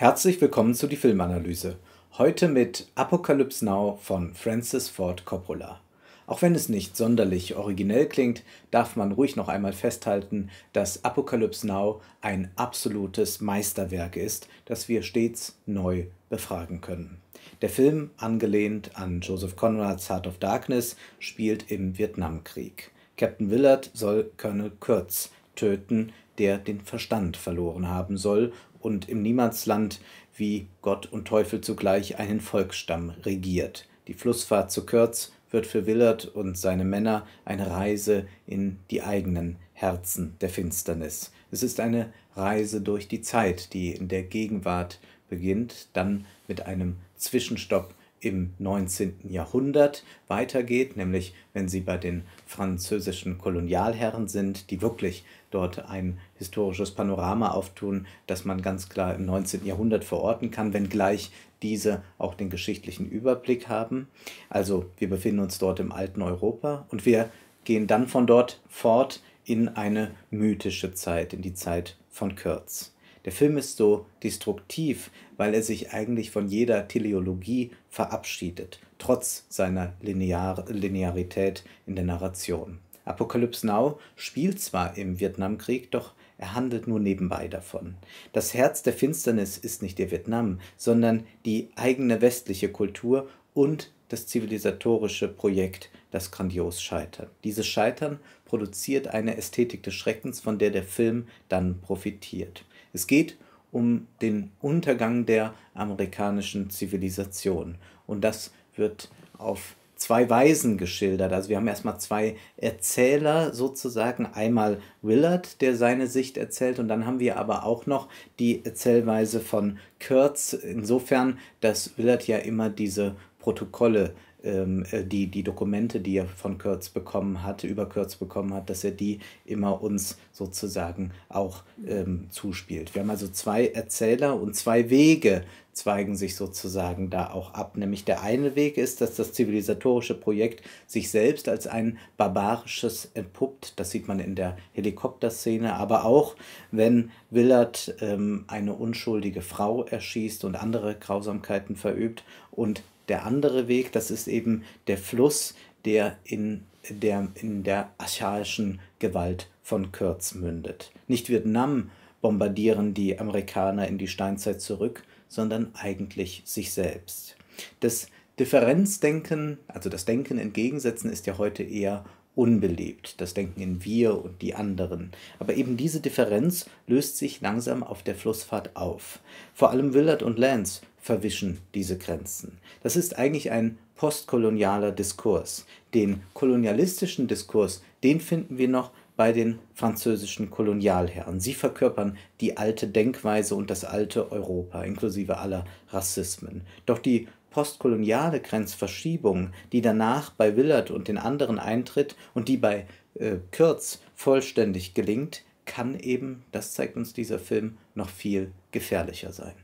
Herzlich willkommen zu die Filmanalyse. Heute mit Apocalypse Now von Francis Ford Coppola. Auch wenn es nicht sonderlich originell klingt, darf man ruhig noch einmal festhalten, dass Apocalypse Now ein absolutes Meisterwerk ist, das wir stets neu befragen können. Der Film, angelehnt an Joseph Conrads Heart of Darkness, spielt im Vietnamkrieg. Captain Willard soll Colonel Kurtz töten, der den Verstand verloren haben soll und im Niemandsland wie Gott und Teufel zugleich einen Volksstamm regiert. Die Flussfahrt zu Kürz wird für Willard und seine Männer eine Reise in die eigenen Herzen der Finsternis. Es ist eine Reise durch die Zeit, die in der Gegenwart beginnt, dann mit einem Zwischenstopp im 19. Jahrhundert weitergeht, nämlich wenn sie bei den französischen Kolonialherren sind, die wirklich dort ein historisches Panorama auftun, das man ganz klar im 19. Jahrhundert verorten kann, wenngleich diese auch den geschichtlichen Überblick haben. Also wir befinden uns dort im alten Europa und wir gehen dann von dort fort in eine mythische Zeit, in die Zeit von Kürz. Der Film ist so destruktiv, weil er sich eigentlich von jeder Teleologie verabschiedet, trotz seiner Linear Linearität in der Narration. Apocalypse Now spielt zwar im Vietnamkrieg, doch er handelt nur nebenbei davon. Das Herz der Finsternis ist nicht der Vietnam, sondern die eigene westliche Kultur und das zivilisatorische Projekt, das grandios scheitert. Dieses Scheitern produziert eine Ästhetik des Schreckens, von der der Film dann profitiert. Es geht um den Untergang der amerikanischen Zivilisation. Und das wird auf zwei Weisen geschildert. Also wir haben erstmal zwei Erzähler sozusagen. Einmal Willard, der seine Sicht erzählt, und dann haben wir aber auch noch die Erzählweise von Kurtz, insofern, dass Willard ja immer diese Protokolle äh, ähm, äh, die, die Dokumente, die er von Kurz bekommen hat, über Kurz bekommen hat, dass er die immer uns sozusagen auch ähm, zuspielt. Wir haben also zwei Erzähler und zwei Wege zweigen sich sozusagen da auch ab. Nämlich der eine Weg ist, dass das zivilisatorische Projekt sich selbst als ein barbarisches entpuppt. Das sieht man in der Helikopterszene, aber auch wenn Willard ähm, eine unschuldige Frau erschießt und andere Grausamkeiten verübt und der andere Weg, das ist eben der Fluss, der in der, in der archaischen Gewalt von Kürz mündet. Nicht Vietnam bombardieren die Amerikaner in die Steinzeit zurück, sondern eigentlich sich selbst. Das Differenzdenken, also das Denken entgegensetzen, ist ja heute eher unbelebt, das Denken in wir und die anderen. Aber eben diese Differenz löst sich langsam auf der Flussfahrt auf. Vor allem Willard und Lance verwischen diese Grenzen. Das ist eigentlich ein postkolonialer Diskurs. Den kolonialistischen Diskurs, den finden wir noch bei den französischen Kolonialherren. Sie verkörpern die alte Denkweise und das alte Europa, inklusive aller Rassismen. Doch die postkoloniale Grenzverschiebung, die danach bei Willard und den anderen eintritt und die bei äh, Kürz vollständig gelingt, kann eben, das zeigt uns dieser Film, noch viel gefährlicher sein.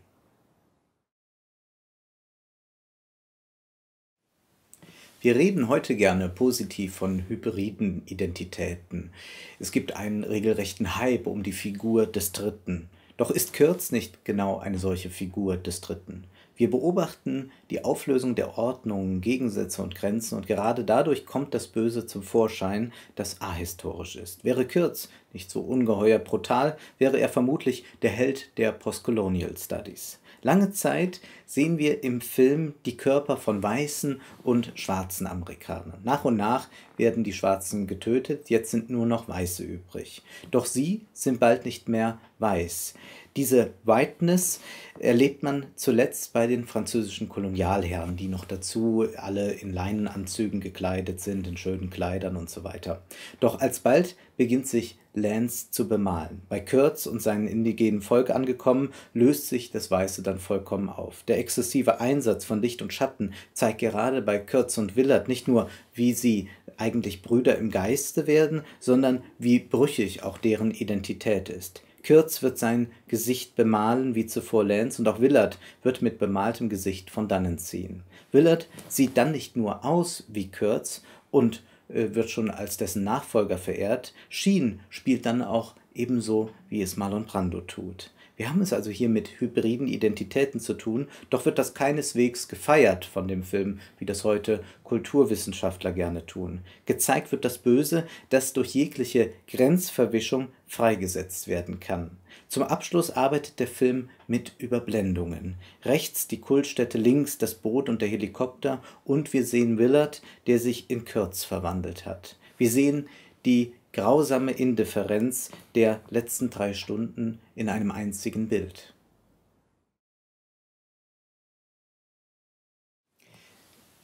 Wir reden heute gerne positiv von hybriden Identitäten. Es gibt einen regelrechten Hype um die Figur des Dritten. Doch ist Kürz nicht genau eine solche Figur des Dritten. Wir beobachten die Auflösung der Ordnungen, Gegensätze und Grenzen und gerade dadurch kommt das Böse zum Vorschein, das ahistorisch ist. Wäre Kürz nicht so ungeheuer brutal, wäre er vermutlich der Held der Postcolonial Studies. Lange Zeit sehen wir im Film die Körper von weißen und schwarzen Amerikanern. Nach und nach werden die Schwarzen getötet, jetzt sind nur noch Weiße übrig. Doch sie sind bald nicht mehr weiß. Diese Whiteness erlebt man zuletzt bei den französischen Kolonialherren, die noch dazu alle in Leinenanzügen gekleidet sind, in schönen Kleidern und so weiter. Doch alsbald beginnt sich Lance zu bemalen. Bei Kurtz und seinem indigenen Volk angekommen, löst sich das Weiße dann vollkommen auf. Der exzessive Einsatz von Licht und Schatten zeigt gerade bei Kurtz und Willard nicht nur, wie sie eigentlich Brüder im Geiste werden, sondern wie brüchig auch deren Identität ist. Kürz wird sein Gesicht bemalen wie zuvor Lance und auch Willard wird mit bemaltem Gesicht von dannen ziehen. Willard sieht dann nicht nur aus wie Kürz und äh, wird schon als dessen Nachfolger verehrt, Sheen spielt dann auch ebenso, wie es Marlon Brando tut. Wir haben es also hier mit hybriden Identitäten zu tun, doch wird das keineswegs gefeiert von dem Film, wie das heute Kulturwissenschaftler gerne tun. Gezeigt wird das Böse, das durch jegliche Grenzverwischung freigesetzt werden kann. Zum Abschluss arbeitet der Film mit Überblendungen. Rechts die Kultstätte, links das Boot und der Helikopter und wir sehen Willard, der sich in Kürz verwandelt hat. Wir sehen die grausame Indifferenz der letzten drei Stunden in einem einzigen Bild.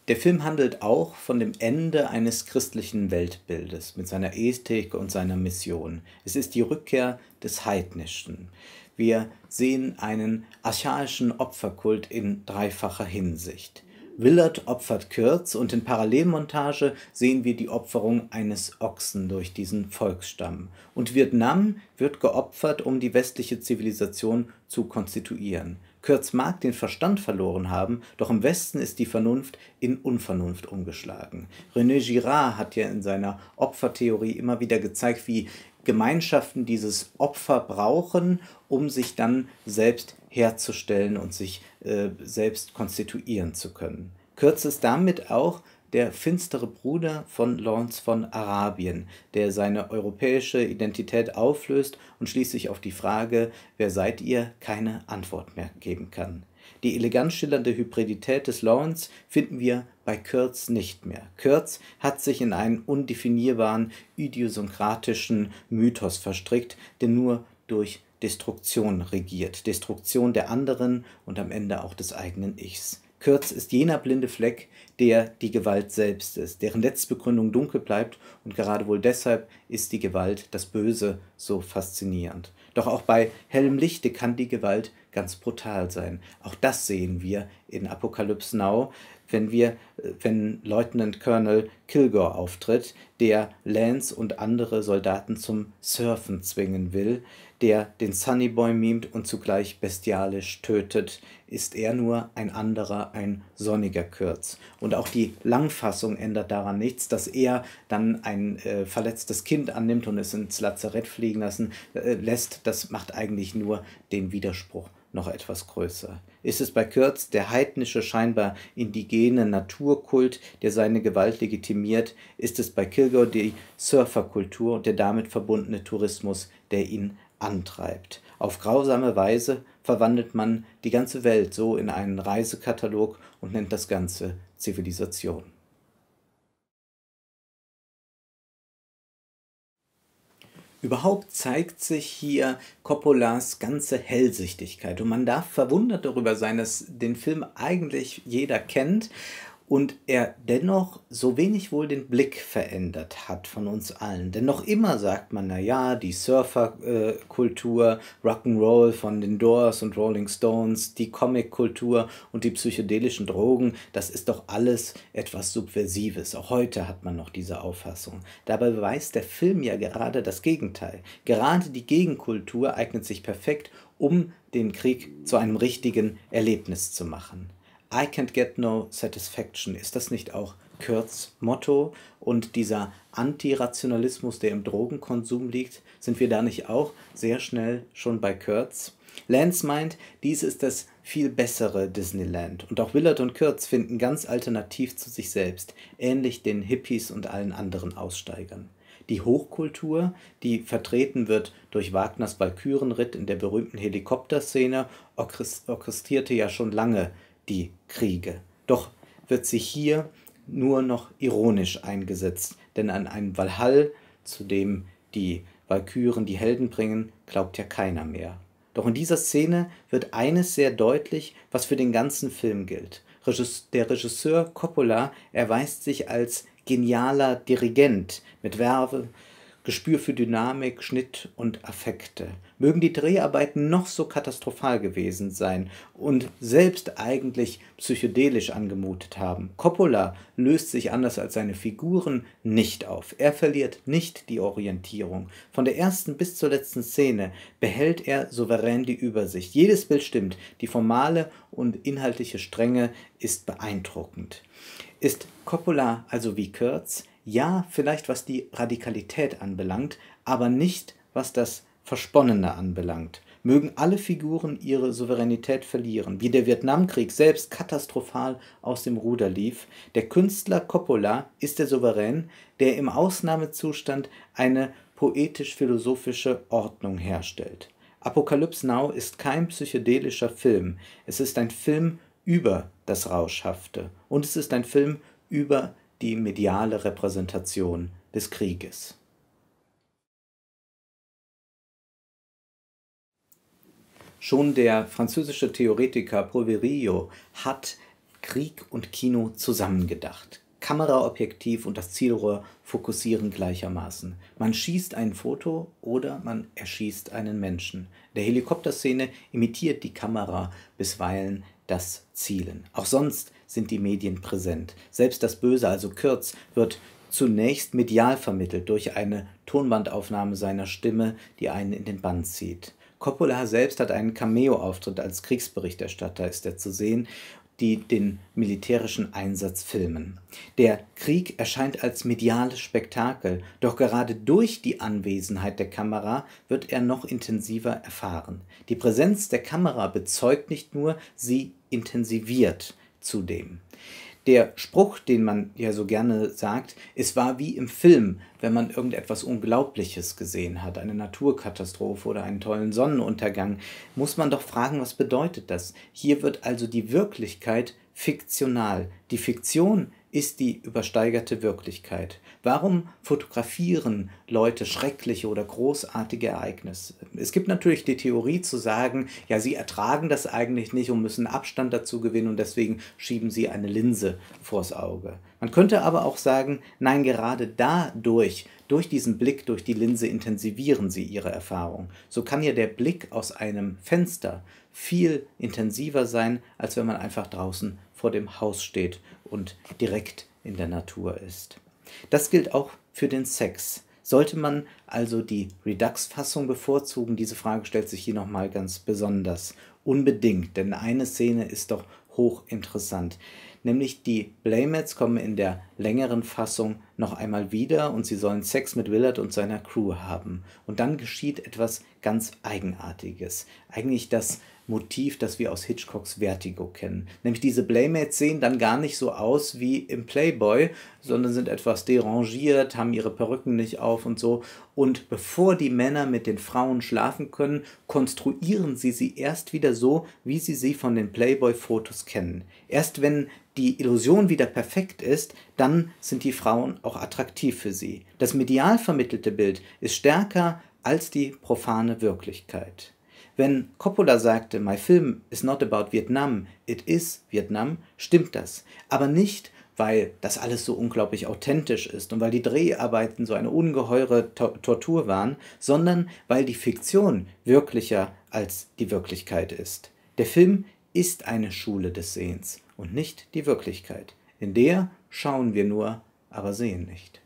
Der Film handelt auch von dem Ende eines christlichen Weltbildes mit seiner Ästhetik und seiner Mission. Es ist die Rückkehr des Heidnischen. Wir sehen einen archaischen Opferkult in dreifacher Hinsicht. Willard opfert Kürz und in Parallelmontage sehen wir die Opferung eines Ochsen durch diesen Volksstamm. Und Vietnam wird geopfert, um die westliche Zivilisation zu konstituieren. Kürz mag den Verstand verloren haben, doch im Westen ist die Vernunft in Unvernunft umgeschlagen. René Girard hat ja in seiner Opfertheorie immer wieder gezeigt, wie Gemeinschaften dieses Opfer brauchen, um sich dann selbst herzustellen und sich äh, selbst konstituieren zu können. Kürz ist damit auch der finstere Bruder von Lawrence von Arabien, der seine europäische Identität auflöst und schließlich auf die Frage, wer seid ihr, keine Antwort mehr geben kann. Die elegant schillernde Hybridität des Lawrence finden wir bei Kürz nicht mehr. Kürz hat sich in einen undefinierbaren, idiosynkratischen Mythos verstrickt, der nur durch Destruktion regiert, Destruktion der anderen und am Ende auch des eigenen Ichs. Kürz ist jener blinde Fleck, der die Gewalt selbst ist, deren Letztbegründung dunkel bleibt und gerade wohl deshalb ist die Gewalt, das Böse, so faszinierend. Doch auch bei hellem Lichte kann die Gewalt ganz brutal sein. Auch das sehen wir in Apokalypse Now, wenn wir, wenn Lieutenant Colonel Kilgore auftritt, der Lance und andere Soldaten zum Surfen zwingen will, der den Sunny Boy mimt und zugleich bestialisch tötet, ist er nur ein anderer, ein sonniger Kürz. Und auch die Langfassung ändert daran nichts, dass er dann ein äh, verletztes Kind annimmt und es ins Lazarett fliegen lassen äh, lässt. Das macht eigentlich nur den Widerspruch noch etwas größer. Ist es bei Kürz der heidnische, scheinbar indigene Naturkult, der seine Gewalt legitimiert? Ist es bei Kilgore die Surferkultur und der damit verbundene Tourismus, der ihn antreibt? Auf grausame Weise verwandelt man die ganze Welt so in einen Reisekatalog und nennt das Ganze Zivilisation. Überhaupt zeigt sich hier Coppolas ganze Hellsichtigkeit und man darf verwundert darüber sein, dass den Film eigentlich jeder kennt und er dennoch so wenig wohl den Blick verändert hat von uns allen. Denn noch immer sagt man, naja, die Surferkultur, äh, Rock'n'Roll von den Doors und Rolling Stones, die Comic-Kultur und die psychedelischen Drogen, das ist doch alles etwas Subversives. Auch heute hat man noch diese Auffassung. Dabei beweist der Film ja gerade das Gegenteil. Gerade die Gegenkultur eignet sich perfekt, um den Krieg zu einem richtigen Erlebnis zu machen. I can't get no satisfaction. Ist das nicht auch Kurt's Motto und dieser Antirationalismus, der im Drogenkonsum liegt, sind wir da nicht auch sehr schnell schon bei Kurtz? Lance meint, dies ist das viel bessere Disneyland. Und auch Willard und Kurtz finden ganz alternativ zu sich selbst, ähnlich den Hippies und allen anderen Aussteigern. Die Hochkultur, die vertreten wird durch Wagners Walkürenritt in der berühmten Helikopterszene, orchestrierte ja schon lange die Kriege. Doch wird sie hier nur noch ironisch eingesetzt, denn an einen Walhall, zu dem die Walküren die Helden bringen, glaubt ja keiner mehr. Doch in dieser Szene wird eines sehr deutlich, was für den ganzen Film gilt. Der Regisseur Coppola erweist sich als genialer Dirigent mit Werbe, Gespür für Dynamik, Schnitt und Affekte mögen die Dreharbeiten noch so katastrophal gewesen sein und selbst eigentlich psychedelisch angemutet haben. Coppola löst sich anders als seine Figuren nicht auf. Er verliert nicht die Orientierung. Von der ersten bis zur letzten Szene behält er souverän die Übersicht. Jedes Bild stimmt. Die formale und inhaltliche Strenge ist beeindruckend. Ist Coppola also wie Kurz? Ja, vielleicht was die Radikalität anbelangt, aber nicht was das Versponnene anbelangt, mögen alle Figuren ihre Souveränität verlieren, wie der Vietnamkrieg selbst katastrophal aus dem Ruder lief. Der Künstler Coppola ist der Souverän, der im Ausnahmezustand eine poetisch-philosophische Ordnung herstellt. Apocalypse Now ist kein psychedelischer Film, es ist ein Film über das Rauschhafte und es ist ein Film über die mediale Repräsentation des Krieges. Schon der französische Theoretiker Poverillo hat Krieg und Kino zusammengedacht. Kameraobjektiv und das Zielrohr fokussieren gleichermaßen. Man schießt ein Foto oder man erschießt einen Menschen. In der Helikopterszene imitiert die Kamera bisweilen das Zielen. Auch sonst sind die Medien präsent. Selbst das Böse, also Kürz, wird zunächst medial vermittelt durch eine Tonbandaufnahme seiner Stimme, die einen in den Bann zieht. Coppola selbst hat einen Cameo-Auftritt als Kriegsberichterstatter, ist er zu sehen, die den militärischen Einsatz filmen. Der Krieg erscheint als mediales Spektakel, doch gerade durch die Anwesenheit der Kamera wird er noch intensiver erfahren. Die Präsenz der Kamera bezeugt nicht nur, sie intensiviert zudem der Spruch, den man ja so gerne sagt, es war wie im Film, wenn man irgendetwas Unglaubliches gesehen hat, eine Naturkatastrophe oder einen tollen Sonnenuntergang, muss man doch fragen, was bedeutet das? Hier wird also die Wirklichkeit fiktional. Die Fiktion ist die übersteigerte Wirklichkeit? Warum fotografieren Leute schreckliche oder großartige Ereignisse? Es gibt natürlich die Theorie zu sagen, ja, sie ertragen das eigentlich nicht und müssen Abstand dazu gewinnen und deswegen schieben sie eine Linse vors Auge. Man könnte aber auch sagen, nein, gerade dadurch, durch diesen Blick, durch die Linse intensivieren sie ihre Erfahrung. So kann ja der Blick aus einem Fenster viel intensiver sein, als wenn man einfach draußen vor dem Haus steht und direkt in der Natur ist. Das gilt auch für den Sex. Sollte man also die Redux-Fassung bevorzugen? Diese Frage stellt sich hier nochmal ganz besonders. Unbedingt, denn eine Szene ist doch hochinteressant. Nämlich die Blameheads kommen in der längeren Fassung noch einmal wieder und sie sollen Sex mit Willard und seiner Crew haben. Und dann geschieht etwas ganz Eigenartiges. Eigentlich das Motiv, das wir aus Hitchcocks Vertigo kennen. Nämlich diese Playmates sehen dann gar nicht so aus wie im Playboy, sondern sind etwas derangiert, haben ihre Perücken nicht auf und so. Und bevor die Männer mit den Frauen schlafen können, konstruieren sie sie erst wieder so, wie sie sie von den Playboy-Fotos kennen. Erst wenn die Illusion wieder perfekt ist, dann sind die Frauen auch attraktiv für sie. Das medial vermittelte Bild ist stärker als die profane Wirklichkeit. Wenn Coppola sagte, My film is not about Vietnam, it is Vietnam, stimmt das. Aber nicht, weil das alles so unglaublich authentisch ist und weil die Dreharbeiten so eine ungeheure Tor Tortur waren, sondern weil die Fiktion wirklicher als die Wirklichkeit ist. Der Film ist eine Schule des Sehens und nicht die Wirklichkeit. In der schauen wir nur, aber sehen nicht.